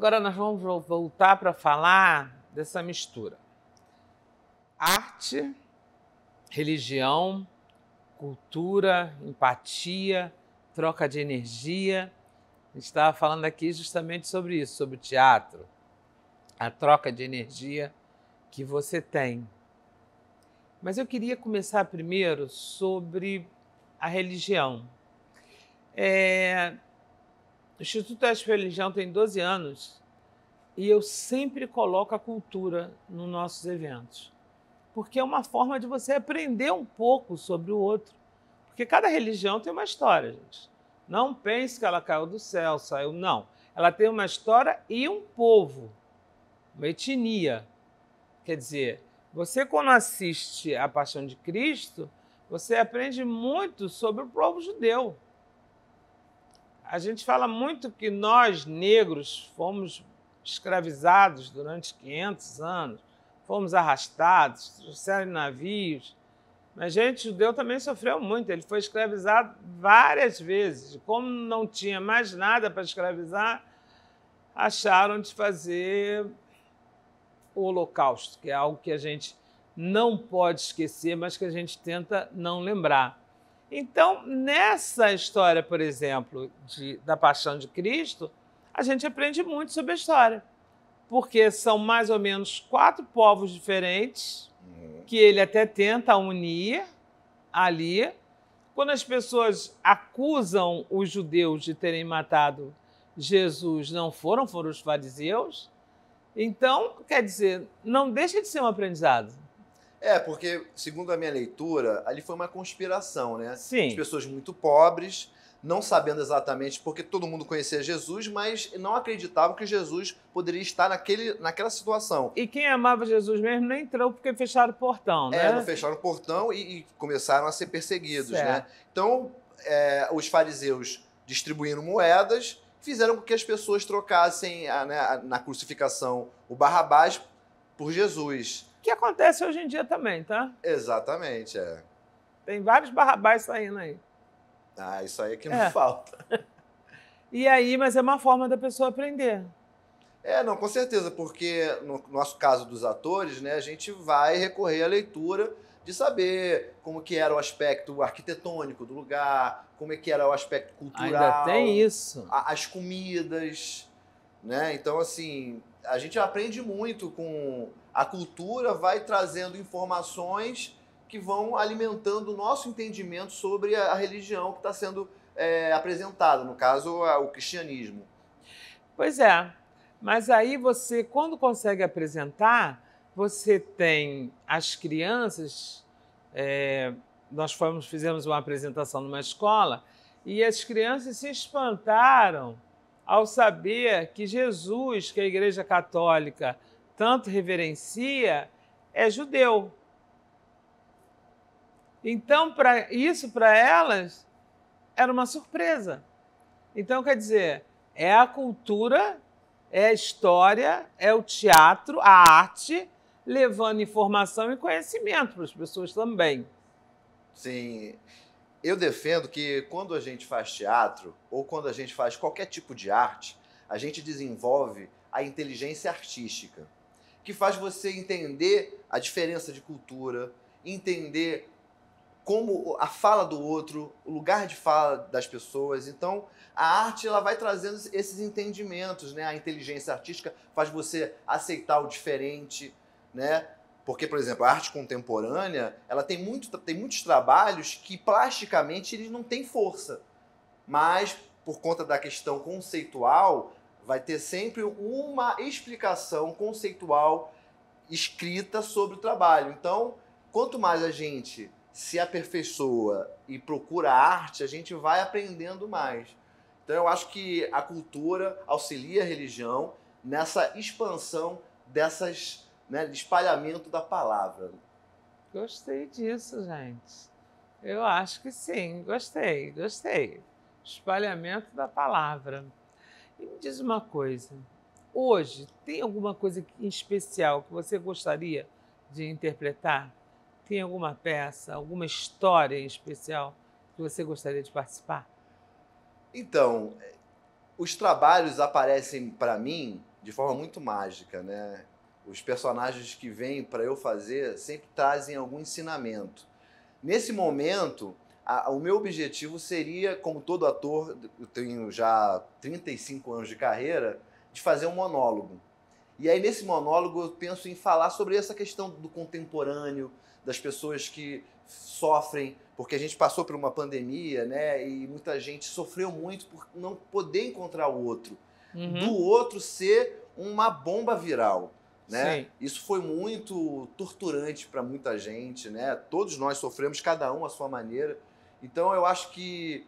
Agora nós vamos voltar para falar dessa mistura. Arte, religião, cultura, empatia, troca de energia. A gente estava falando aqui justamente sobre isso, sobre o teatro, a troca de energia que você tem. Mas eu queria começar primeiro sobre a religião. É, o Instituto da Religião tem 12 anos e eu sempre coloco a cultura nos nossos eventos, porque é uma forma de você aprender um pouco sobre o outro, porque cada religião tem uma história, gente. Não pense que ela caiu do céu, saiu não. Ela tem uma história e um povo, uma etnia. Quer dizer, você quando assiste a Paixão de Cristo, você aprende muito sobre o povo judeu a gente fala muito que nós, negros, fomos escravizados durante 500 anos, fomos arrastados, trouxeram navios. Mas, gente, o judeu também sofreu muito. Ele foi escravizado várias vezes. Como não tinha mais nada para escravizar, acharam de fazer o Holocausto, que é algo que a gente não pode esquecer, mas que a gente tenta não lembrar. Então, nessa história, por exemplo, de, da paixão de Cristo, a gente aprende muito sobre a história. Porque são mais ou menos quatro povos diferentes uhum. que ele até tenta unir ali. Quando as pessoas acusam os judeus de terem matado Jesus, não foram, foram os fariseus. Então, quer dizer, não deixa de ser um aprendizado. É, porque, segundo a minha leitura, ali foi uma conspiração, né? Sim. As pessoas muito pobres, não sabendo exatamente, porque todo mundo conhecia Jesus, mas não acreditavam que Jesus poderia estar naquele, naquela situação. E quem amava Jesus mesmo nem entrou porque fecharam o portão, é, né? É, não fecharam o portão e, e começaram a ser perseguidos, né? certo. né? Então, é, os fariseus distribuindo moedas fizeram com que as pessoas trocassem a, né, a, na crucificação o Barrabás por Jesus. Que acontece hoje em dia também, tá? Exatamente, é. Tem vários barrabás saindo aí. Ah, isso aí é que não é. falta. e aí, mas é uma forma da pessoa aprender. É, não, com certeza, porque no nosso caso dos atores, né, a gente vai recorrer à leitura de saber como que era o aspecto arquitetônico do lugar, como é que era o aspecto cultural. Ainda tem isso. A, as comidas, né? Então, assim, a gente aprende muito com a cultura vai trazendo informações que vão alimentando o nosso entendimento sobre a religião que está sendo é, apresentada, no caso, o cristianismo. Pois é, mas aí você, quando consegue apresentar, você tem as crianças. É, nós fomos, fizemos uma apresentação numa escola e as crianças se espantaram ao saber que Jesus, que é a Igreja Católica tanto reverencia, é judeu. Então, para isso para elas era uma surpresa. Então, quer dizer, é a cultura, é a história, é o teatro, a arte, levando informação e conhecimento para as pessoas também. Sim. Eu defendo que quando a gente faz teatro ou quando a gente faz qualquer tipo de arte, a gente desenvolve a inteligência artística que faz você entender a diferença de cultura, entender como a fala do outro, o lugar de fala das pessoas. Então, a arte ela vai trazendo esses entendimentos, né? A inteligência artística faz você aceitar o diferente, né? Porque, por exemplo, a arte contemporânea, ela tem, muito, tem muitos trabalhos que plasticamente eles não têm força. Mas por conta da questão conceitual, Vai ter sempre uma explicação conceitual escrita sobre o trabalho. Então, quanto mais a gente se aperfeiçoa e procura arte, a gente vai aprendendo mais. Então, eu acho que a cultura auxilia a religião nessa expansão dessas né, espalhamento da palavra. Gostei disso, gente. Eu acho que sim, gostei, gostei. Espalhamento da palavra. E me diz uma coisa: hoje tem alguma coisa em especial que você gostaria de interpretar? Tem alguma peça, alguma história em especial que você gostaria de participar? Então, os trabalhos aparecem para mim de forma muito mágica, né? Os personagens que vêm para eu fazer sempre trazem algum ensinamento. Nesse momento, a, o meu objetivo seria, como todo ator, eu tenho já 35 anos de carreira, de fazer um monólogo. E aí, nesse monólogo, eu penso em falar sobre essa questão do contemporâneo, das pessoas que sofrem, porque a gente passou por uma pandemia, né? E muita gente sofreu muito por não poder encontrar o outro. Uhum. Do outro ser uma bomba viral. Né? Isso foi muito torturante para muita gente, né? Todos nós sofremos, cada um à sua maneira. Então eu acho que,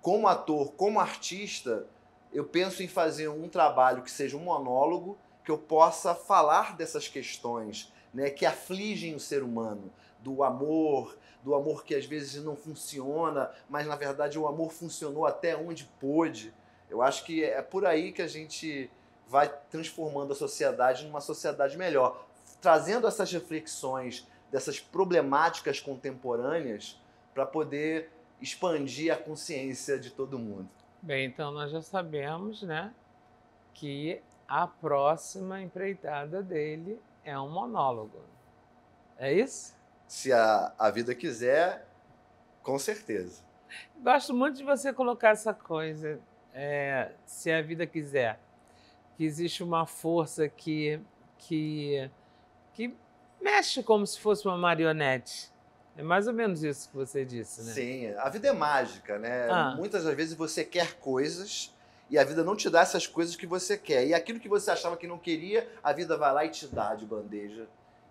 como ator, como artista, eu penso em fazer um trabalho que seja um monólogo, que eu possa falar dessas questões né, que afligem o ser humano, do amor, do amor que às vezes não funciona, mas na verdade o amor funcionou até onde pôde. Eu acho que é por aí que a gente vai transformando a sociedade numa sociedade melhor, trazendo essas reflexões dessas problemáticas contemporâneas para poder expandir a consciência de todo mundo. Bem, então nós já sabemos, né, que a próxima empreitada dele é um monólogo. É isso? Se a, a vida quiser, com certeza. Gosto muito de você colocar essa coisa, é, se a vida quiser, que existe uma força que, que, que mexe como se fosse uma marionete é mais ou menos isso que você disse, né? Sim, a vida é mágica, né? Ah. Muitas das vezes você quer coisas e a vida não te dá essas coisas que você quer. E aquilo que você achava que não queria, a vida vai lá e te dá de bandeja.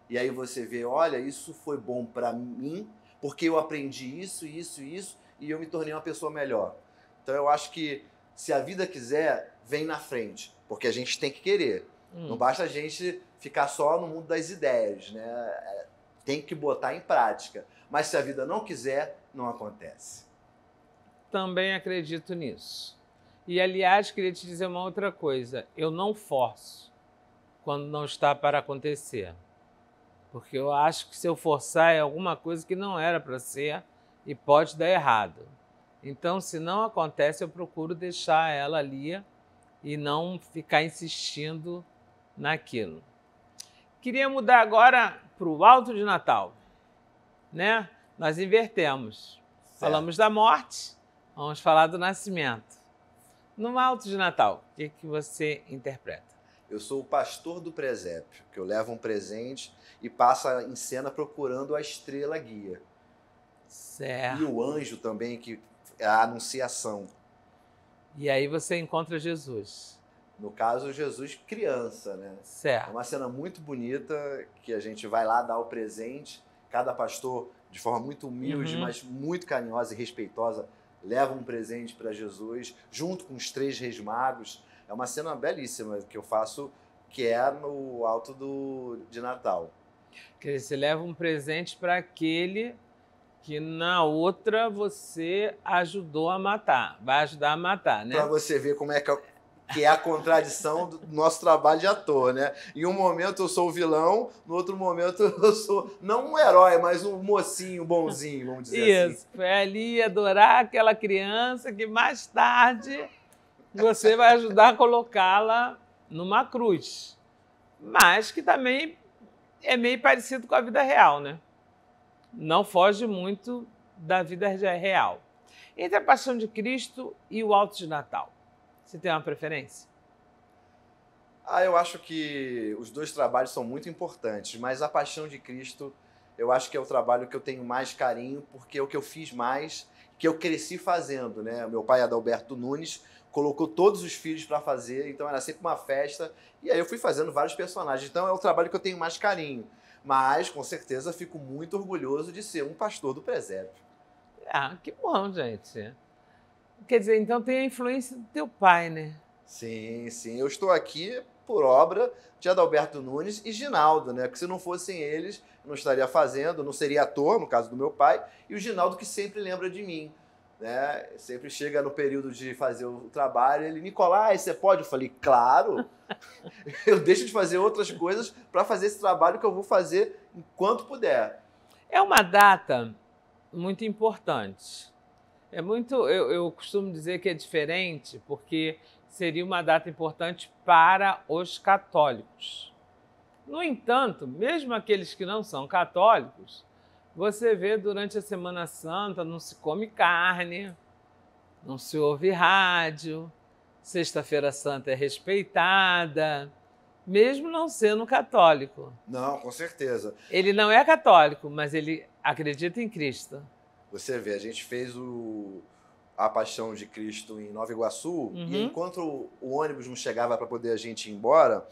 E aí você vê, olha, isso foi bom para mim, porque eu aprendi isso, isso e isso, e eu me tornei uma pessoa melhor. Então eu acho que se a vida quiser, vem na frente, porque a gente tem que querer. Hum. Não basta a gente ficar só no mundo das ideias, né? É, tem que botar em prática. Mas se a vida não quiser, não acontece. Também acredito nisso. E aliás, queria te dizer uma outra coisa. Eu não forço quando não está para acontecer. Porque eu acho que se eu forçar é alguma coisa que não era para ser e pode dar errado. Então, se não acontece, eu procuro deixar ela ali e não ficar insistindo naquilo. Queria mudar agora para o Alto de Natal né? Nós invertemos. Certo. Falamos da morte, vamos falar do nascimento. No alto de Natal, o que, que você interpreta? Eu sou o pastor do presépio, que eu levo um presente e passa em cena procurando a estrela guia. Certo. E o anjo também, que é a anunciação. E aí você encontra Jesus. No caso, Jesus criança, né? Certo. É uma cena muito bonita que a gente vai lá dar o presente Cada pastor, de forma muito humilde, uhum. mas muito carinhosa e respeitosa, leva um presente para Jesus, junto com os três reis magos. É uma cena belíssima que eu faço, que é no alto do, de Natal. Quer dizer, você leva um presente para aquele que na outra você ajudou a matar, vai ajudar a matar, né? Para você ver como é que é que é a contradição do nosso trabalho de ator, né? Em um momento eu sou o vilão, no outro momento eu sou não um herói, mas um mocinho bonzinho, vamos dizer Isso, assim. Isso, é ali adorar aquela criança que mais tarde você vai ajudar a colocá-la numa cruz. Mas que também é meio parecido com a vida real, né? Não foge muito da vida real. Entre a Paixão de Cristo e o Alto de Natal. Você tem uma preferência? Ah, eu acho que os dois trabalhos são muito importantes, mas a Paixão de Cristo, eu acho que é o trabalho que eu tenho mais carinho, porque é o que eu fiz mais, que eu cresci fazendo, né? Meu pai Adalberto Nunes colocou todos os filhos para fazer, então era sempre uma festa, e aí eu fui fazendo vários personagens. Então é o trabalho que eu tenho mais carinho, mas com certeza fico muito orgulhoso de ser um pastor do presépio. Ah, que bom, gente. Quer dizer, então tem a influência do teu pai, né? Sim, sim. Eu estou aqui por obra de Adalberto Nunes e Ginaldo, né? Que se não fossem eles, eu não estaria fazendo, não seria ator, no caso do meu pai, e o Ginaldo que sempre lembra de mim. Né? Sempre chega no período de fazer o trabalho, ele, Nicolás, você pode? Eu falei, claro, eu deixo de fazer outras coisas para fazer esse trabalho que eu vou fazer enquanto puder. É uma data muito importante é muito. Eu, eu costumo dizer que é diferente, porque seria uma data importante para os católicos. No entanto, mesmo aqueles que não são católicos, você vê durante a Semana Santa não se come carne, não se ouve rádio, Sexta-feira Santa é respeitada, mesmo não sendo católico. Não, com certeza. Ele não é católico, mas ele acredita em Cristo. Você vê, a gente fez o a Paixão de Cristo em Nova Iguaçu, uhum. e enquanto o ônibus não chegava para poder a gente ir embora,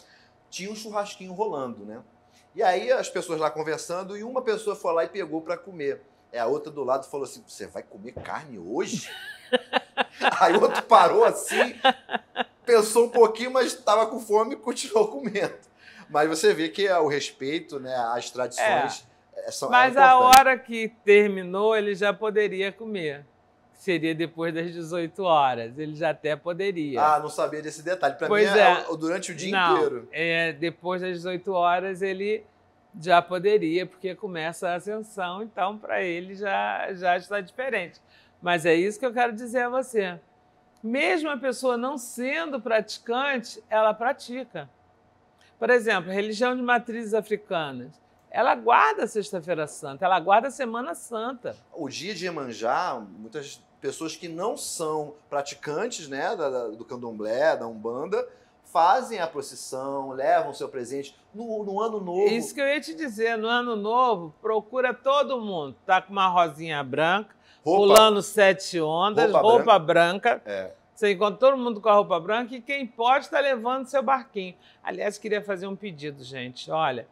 tinha um churrasquinho rolando, né? E aí as pessoas lá conversando e uma pessoa foi lá e pegou para comer. É a outra do lado falou assim: "Você vai comer carne hoje?" aí o outro parou assim, pensou um pouquinho, mas estava com fome e continuou comendo. Mas você vê que é o respeito, né, às tradições é é é Mas a hora que terminou, ele já poderia comer. Seria depois das 18 horas. Ele já até poderia. Ah, não sabia desse detalhe. Para mim, é, é, durante o dia não, inteiro. É, depois das 18 horas, ele já poderia, porque começa a ascensão, então para ele já, já está diferente. Mas é isso que eu quero dizer a você. Mesmo a pessoa não sendo praticante, ela pratica. Por exemplo, religião de matrizes africanas ela guarda a Sexta-feira Santa, ela guarda a Semana Santa. O dia de Iemanjá, muitas pessoas que não são praticantes né, da, do candomblé, da umbanda, fazem a procissão, levam seu presente no, no, ano novo. Isso que eu ia te dizer, no ano novo, procura todo mundo. Tá com uma rosinha branca, roupa, pulando sete ondas, roupa, roupa branca. branca. É. Você encontra todo mundo com a roupa branca e quem pode está levando seu barquinho. Aliás, queria fazer um pedido, gente. Olha,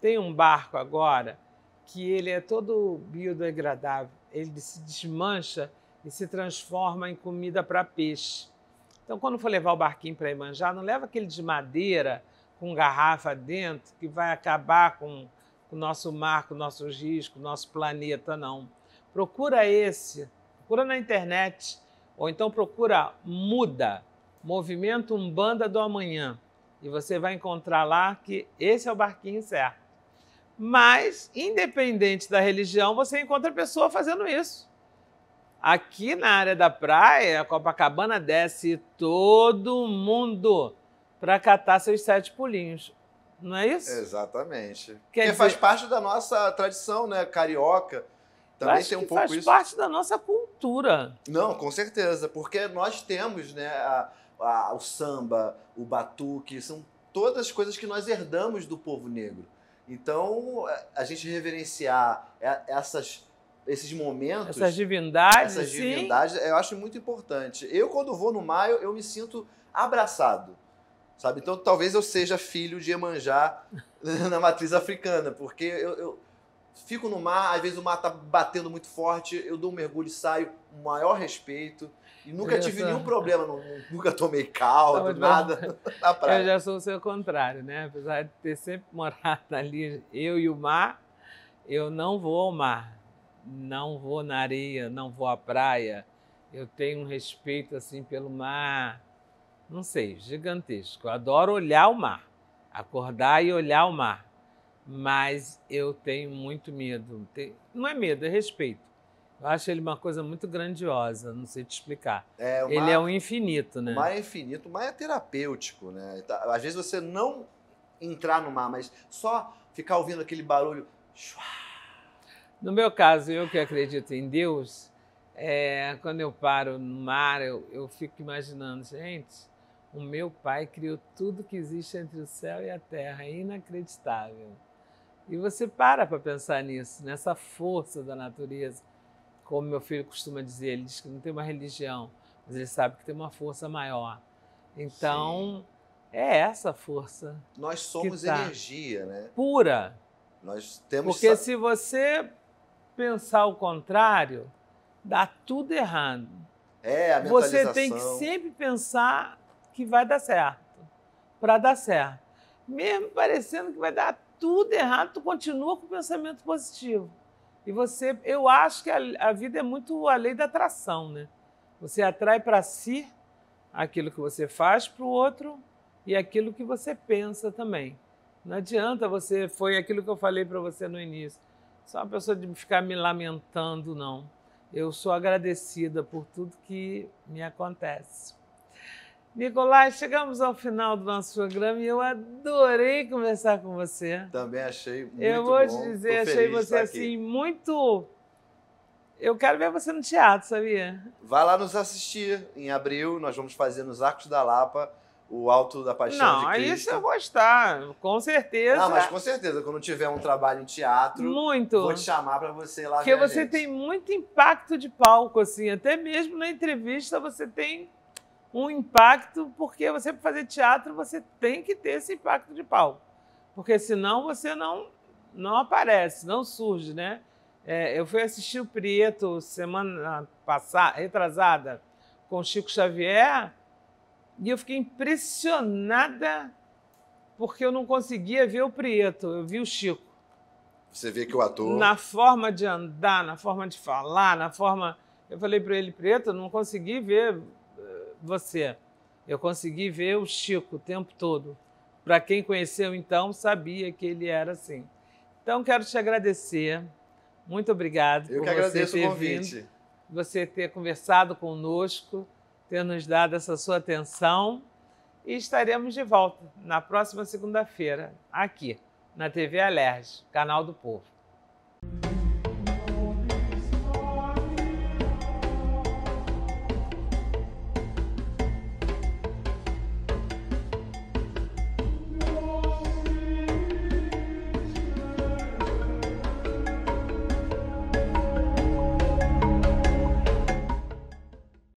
tem um barco agora que ele é todo biodegradável, ele se desmancha e se transforma em comida para peixe. Então, quando for levar o barquinho para Imanjá, não leva aquele de madeira com garrafa dentro que vai acabar com o nosso mar, com nosso risco, com o nosso planeta, não. Procura esse, procura na internet, ou então procura Muda, Movimento Umbanda do Amanhã, e você vai encontrar lá que esse é o barquinho certo. Mas, independente da religião, você encontra pessoa fazendo isso. Aqui na área da praia, a Copacabana desce todo mundo para catar seus sete pulinhos. Não é isso? Exatamente. Quer Porque dizer... faz parte da nossa tradição, né? Carioca. Também Acho tem um pouco faz isso. Faz parte da nossa cultura. Não, com certeza. Porque nós temos, né? A, a, o samba, o batuque, são todas coisas que nós herdamos do povo negro. Então, é, a gente reverenciar é, essas, esses momentos. Essas divindades. Essas divindades, sim. eu acho muito importante. Eu, quando vou no Maio, eu me sinto abraçado. Sabe? Então, talvez eu seja filho de Emanjá na matriz africana, porque eu, eu fico no mar, às vezes o mar tá batendo muito forte, eu dou um mergulho e saio, o maior respeito. E nunca eu tive sou... nenhum problema, não, nunca tomei caldo, nada na praia. Eu já sou o seu contrário, né? Apesar de ter sempre morado ali, eu e o mar, eu não vou ao mar, não vou na areia, não vou à praia. Eu tenho um respeito assim pelo mar, não sei, gigantesco. Eu adoro olhar o mar, acordar e olhar o mar mas eu tenho muito medo. Não é medo, é respeito. Eu acho ele uma coisa muito grandiosa, não sei te explicar. É, mar, ele é o um infinito, né? O mar é infinito, o mar é terapêutico, né? Tá, às vezes você não entrar no mar, mas só ficar ouvindo aquele barulho. No meu caso, eu que acredito em Deus, é, quando eu paro no mar, eu, eu fico imaginando, gente, o meu pai criou tudo que existe entre o céu e a terra, é inacreditável. E você para para pensar nisso, nessa força da natureza. Como meu filho costuma dizer, ele diz que não tem uma religião, mas ele sabe que tem uma força maior. Então, Sim. é essa força. Nós somos tá energia, né? Pura. Nós temos Porque se você pensar o contrário, dá tudo errado. É, a Você tem que sempre pensar que vai dar certo, para dar certo. Mesmo parecendo que vai dar tudo errado, tu continua com o pensamento positivo. E você, eu acho que a, a vida é muito a lei da atração, né? Você atrai para si aquilo que você faz para o outro e aquilo que você pensa também. Não adianta você, foi aquilo que eu falei para você no início, só uma pessoa de ficar me lamentando, não. Eu sou agradecida por tudo que me acontece. Nicolás, chegamos ao final do nosso programa e eu adorei conversar com você. Também achei muito bom. Eu vou bom. te dizer, Tô achei você assim muito. Eu quero ver você no teatro, sabia? Vai lá nos assistir em abril. Nós vamos fazer nos Arcos da Lapa o Alto da Paixão não, de Cristo. Não, isso eu vou estar, com certeza. Não, mas com certeza, quando tiver um trabalho em teatro, muito. vou te chamar para você ir lá Porque ver você tem muito impacto de palco, assim, até mesmo na entrevista você tem um impacto, porque você para fazer teatro você tem que ter esse impacto de palco, porque senão você não não aparece, não surge, né? É, eu fui assistir o Prieto semana passada, retrasada, com Chico Xavier, e eu fiquei impressionada porque eu não conseguia ver o Prieto, eu vi o Chico. Você vê que o ator. Na forma de andar, na forma de falar, na forma. Eu falei para ele, Prieto, não consegui ver você. Eu consegui ver o Chico o tempo todo. Para quem conheceu então, sabia que ele era assim. Então, quero te agradecer. Muito obrigado Eu por você ter vindo, você ter conversado conosco, ter nos dado essa sua atenção. E estaremos de volta na próxima segunda-feira, aqui, na TV Alerj, Canal do Povo.